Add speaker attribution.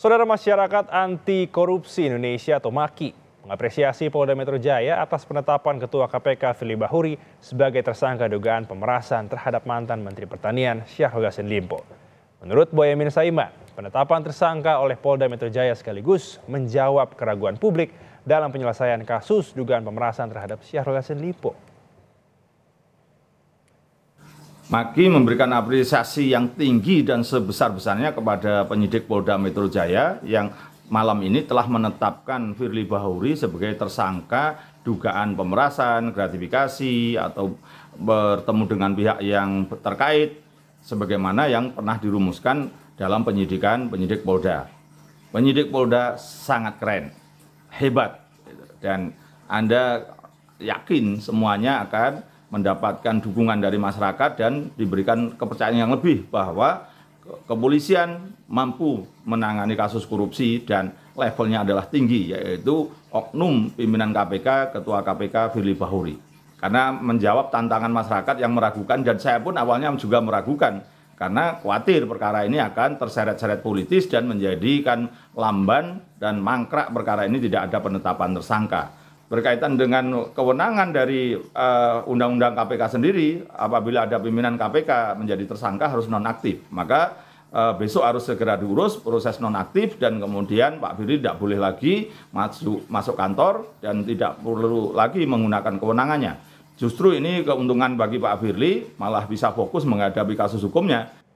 Speaker 1: Saudara Masyarakat Anti Korupsi Indonesia atau MAKI mengapresiasi Polda Metro Jaya atas penetapan Ketua KPK Fili Bahuri sebagai tersangka dugaan pemerasan terhadap mantan Menteri Pertanian Syahrul Yassin Limpo. Menurut Boyamin Saiman, penetapan tersangka oleh Polda Metro Jaya sekaligus menjawab keraguan publik dalam penyelesaian kasus dugaan pemerasan terhadap Syahrul Yassin Limpo.
Speaker 2: Maki memberikan apresiasi yang tinggi dan sebesar-besarnya kepada penyidik Polda Metro Jaya yang malam ini telah menetapkan Firly Bahuri sebagai tersangka dugaan pemerasan, gratifikasi atau bertemu dengan pihak yang terkait sebagaimana yang pernah dirumuskan dalam penyidikan penyidik Polda. Penyidik Polda sangat keren, hebat dan Anda yakin semuanya akan mendapatkan dukungan dari masyarakat dan diberikan kepercayaan yang lebih bahwa kepolisian mampu menangani kasus korupsi dan levelnya adalah tinggi yaitu oknum pimpinan KPK Ketua KPK Firly Bahuri karena menjawab tantangan masyarakat yang meragukan dan saya pun awalnya juga meragukan karena khawatir perkara ini akan terseret-seret politis dan menjadikan lamban dan mangkrak perkara ini tidak ada penetapan tersangka berkaitan dengan kewenangan dari eh, undang-undang uh, KPK sendiri apabila ada pimpinan KPK menjadi tersangka harus nonaktif maka uh, besok harus segera diurus proses nonaktif dan kemudian Pak Firly tidak boleh lagi masuk masuk kantor dan tidak perlu lagi menggunakan kewenangannya. Justru ini keuntungan bagi Pak Firly malah bisa fokus menghadapi kasus hukumnya.